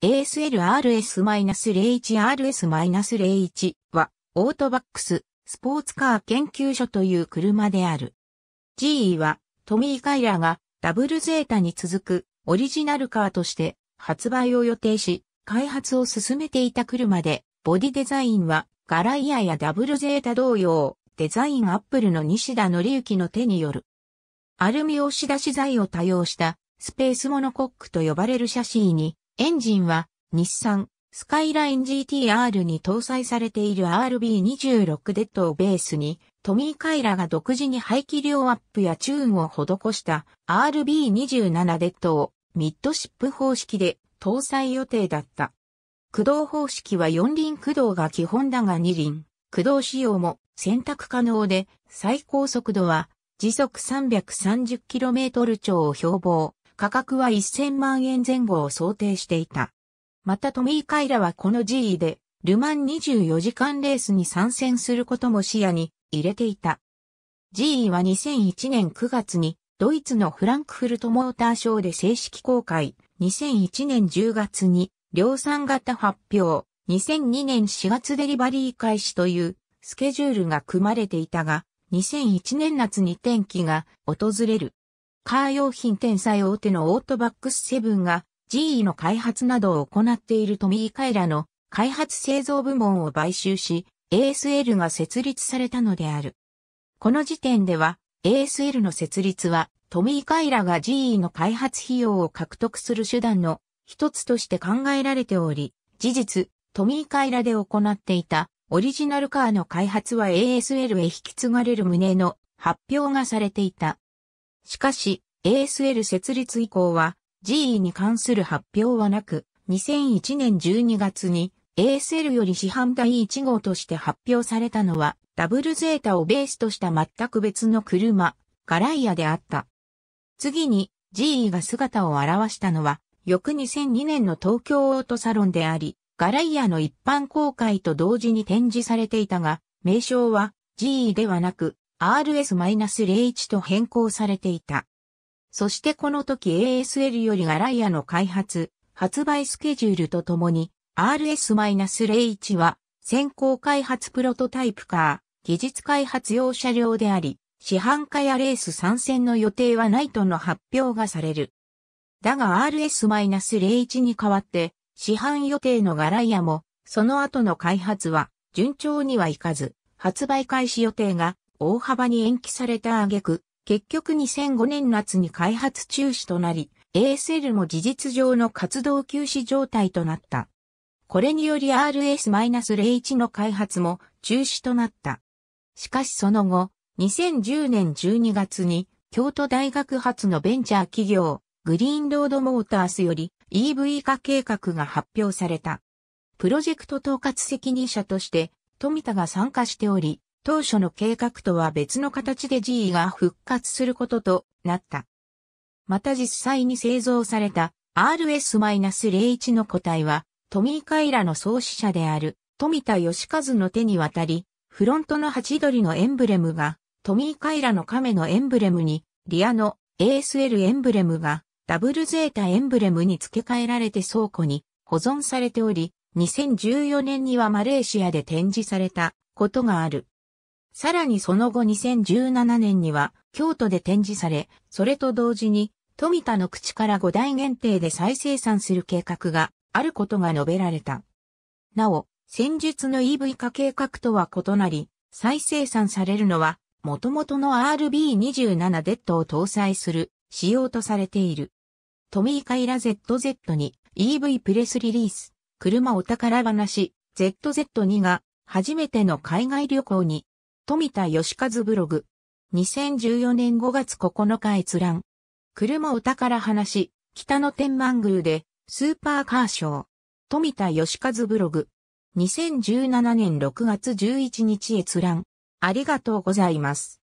ASLRS-01RS-01 は、オートバックス、スポーツカー研究所という車である。GE は、トミー・カイラーが、ダブルゼータに続く、オリジナルカーとして、発売を予定し、開発を進めていた車で、ボディデザインは、ガライアやダブルゼータ同様、デザインアップルの西田則之の手による。アルミ押し出し材を多用した、スペースモノコックと呼ばれるシャシーに、エンジンは日産スカイライン GTR に搭載されている RB26 デッドをベースにトミー・カイラが独自に排気量アップやチューンを施した RB27 デッドをミッドシップ方式で搭載予定だった。駆動方式は四輪駆動が基本だが二輪、駆動仕様も選択可能で最高速度は時速 330km 超を標榜。価格は1000万円前後を想定していた。またトミー・カイラはこの G e で、ルマン24時間レースに参戦することも視野に入れていた。G e は2001年9月に、ドイツのフランクフルトモーターショーで正式公開、2001年10月に、量産型発表、2002年4月デリバリー開始というスケジュールが組まれていたが、2001年夏に天気が訪れる。カー用品店最大手のオートバックスセブンが GE の開発などを行っているトミー・カイラの開発製造部門を買収し ASL が設立されたのである。この時点では ASL の設立はトミー・カイラが GE の開発費用を獲得する手段の一つとして考えられており、事実、トミー・カイラで行っていたオリジナルカーの開発は ASL へ引き継がれる旨の発表がされていた。しかし、ASL 設立以降は、GE に関する発表はなく、2001年12月に ASL より市販第1号として発表されたのは、ダブルゼータをベースとした全く別の車、ガライアであった。次に GE が姿を現したのは、翌2002年の東京オートサロンであり、ガライアの一般公開と同時に展示されていたが、名称は GE ではなく RS-01 と変更されていた。そしてこの時 ASL よりガライアの開発、発売スケジュールとともに RS-01 は先行開発プロトタイプカー、技術開発用車両であり、市販化やレース参戦の予定はないとの発表がされる。だが RS-01 に代わって、市販予定のガライアも、その後の開発は順調にはいかず、発売開始予定が大幅に延期された挙句、結局2005年夏に開発中止となり、ASL も事実上の活動休止状態となった。これにより RS-01 の開発も中止となった。しかしその後、2010年12月に京都大学発のベンチャー企業、グリーンロードモータースより EV 化計画が発表された。プロジェクト統括責任者として富田が参加しており、当初の計画とは別の形で G が復活することとなった。また実際に製造された RS-01 の個体は、トミー・カイラの創始者である富田義和の手に渡り、フロントのハチドリのエンブレムが、トミー・カイラの亀のエンブレムに、リアの ASL エンブレムが、ダブルゼータエンブレムに付け替えられて倉庫に保存されており、2014年にはマレーシアで展示されたことがある。さらにその後2017年には京都で展示され、それと同時に富田の口から5台限定で再生産する計画があることが述べられた。なお、戦術の EV 化計画とは異なり、再生産されるのは、元々の RB27 デッドを搭載する仕様とされている。トミーカイラ ZZ に EV プレスリリース、車お宝話 ZZ2 が初めての海外旅行に富田義和ブログ。2014年5月9日閲覧。車歌から話、北の天満宮で、スーパーカーショー。富田義和ブログ。2017年6月11日閲覧。ありがとうございます。